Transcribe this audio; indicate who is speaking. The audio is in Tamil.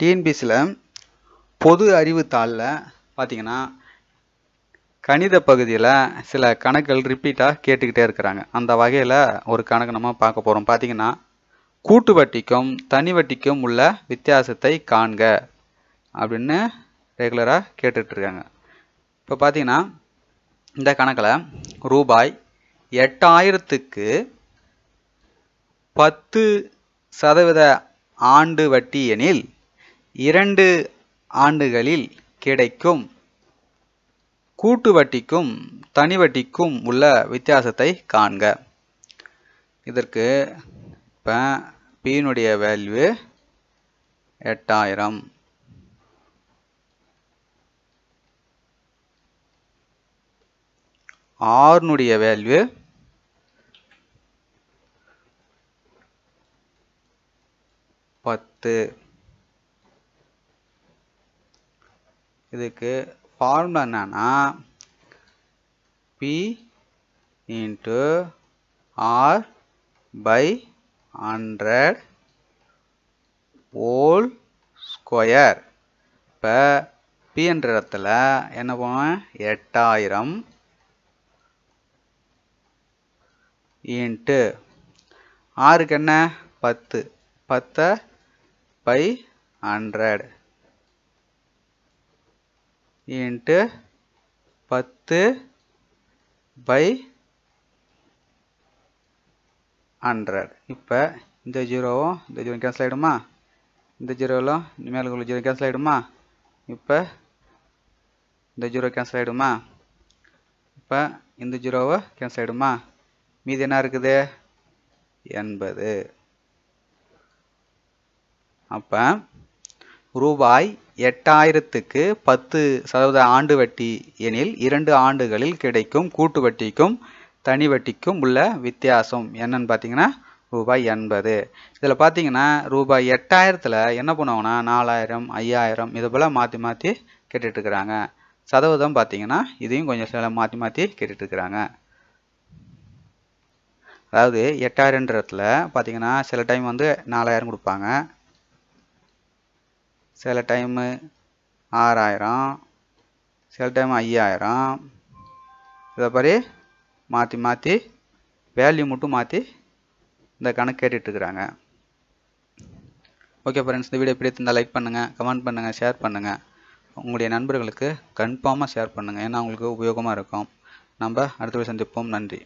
Speaker 1: டிஎன்பிசியில் பொது அறிவு தாளில் பார்த்தீங்கன்னா கணித பகுதியில் சில கணக்குகள் ரிப்பீட்டாக கேட்டுக்கிட்டே இருக்கிறாங்க அந்த வகையில் ஒரு கணக்கு நம்ம பார்க்க போகிறோம் பார்த்தீங்கன்னா கூட்டு வட்டிக்கும் தனி வட்டிக்கும் உள்ள வித்தியாசத்தை காண்க அப்படின்னு ரெகுலராக கேட்டுட்ருக்காங்க இப்போ பார்த்தீங்கன்னா இந்த கணக்கில் ரூபாய் எட்டாயிரத்துக்கு பத்து சதவீத ஆண்டு வட்டி எனில் இரண்டு ஆண்டுகளில் கிடைக்கும் கூட்டு வட்டிக்கும் தனி வட்டிக்கும் உள்ள வித்தியாசத்தை காண்க இதற்கு இப்போ பியினுடைய வேல்யூ எட்டாயிரம் ஆறுனுடைய வேல்யூ பத்து இதுக்கு ஃபார்முலா என்னன்னா P into R by hundred whole square இப்போ பி என்ற இடத்துல என்ன போவேன் எட்டாயிரம் இன்ட்டு ஆறுக்கு என்ன பத்து பத்தை பை ஹண்ட்ரட் இன்ட்டு பத்து பை ஹண்ட்ரட் இப்போ இந்த ஜீரோவும் இந்த ஜீரோ கேன்சல் ஆகிடுமா இந்த ஜீரோவிலும் இனிமேல் உங்களுக்கு ஜீரோ கேன்சல் ஆகிடுமா இப்போ இந்த ஜீரோ கேன்சல் ஆகிடுமா இப்போ இந்த ஜீரோவை கேன்சல் ஆகிடுமா மீதி என்ன இருக்குது எண்பது அப்போ ரூபாய் எட்டாயிரத்துக்கு பத்து சதவீத ஆண்டு வட்டி எனில் இரண்டு ஆண்டுகளில் கிடைக்கும் கூட்டு வட்டிக்கும் தனி வட்டிக்கும் உள்ள வித்தியாசம் என்னன்னு பார்த்தீங்கன்னா ரூபாய் எண்பது இதில் பார்த்தீங்கன்னா ரூபாய் எட்டாயிரத்தில் என்ன பண்ணுவாங்கன்னா நாலாயிரம் ஐயாயிரம் இது போல் மாற்றி மாற்றி கேட்டுட்ருக்குறாங்க சதவீதம் பார்த்தீங்கன்னா இதையும் கொஞ்சம் சில மாற்றி மாற்றி கேட்டுட்ருக்குறாங்க அதாவது எட்டாயிரன்றத்தில் பார்த்தீங்கன்னா சில டைம் வந்து நாலாயிரம் கொடுப்பாங்க சில டைமு ஆறாயிரம் சில டைம் ஐயாயிரம் இதை மாதிரி மாற்றி மாற்றி வேல்யூ மட்டும் மாற்றி இந்த கணக்கு கேட்டுட்ருக்குறாங்க ஓகே ஃப்ரெண்ட்ஸ் இந்த வீடியோ பிடித்திருந்தால் லைக் பண்ணுங்கள் கமெண்ட் பண்ணுங்கள் ஷேர் பண்ணுங்கள் உங்களுடைய நண்பர்களுக்கு கன்ஃபார்மாக ஷேர் பண்ணுங்கள் ஏன்னா அவங்களுக்கு உபயோகமாக இருக்கும் நம்ம அடுத்த வீடியோ சந்திப்போம் நன்றி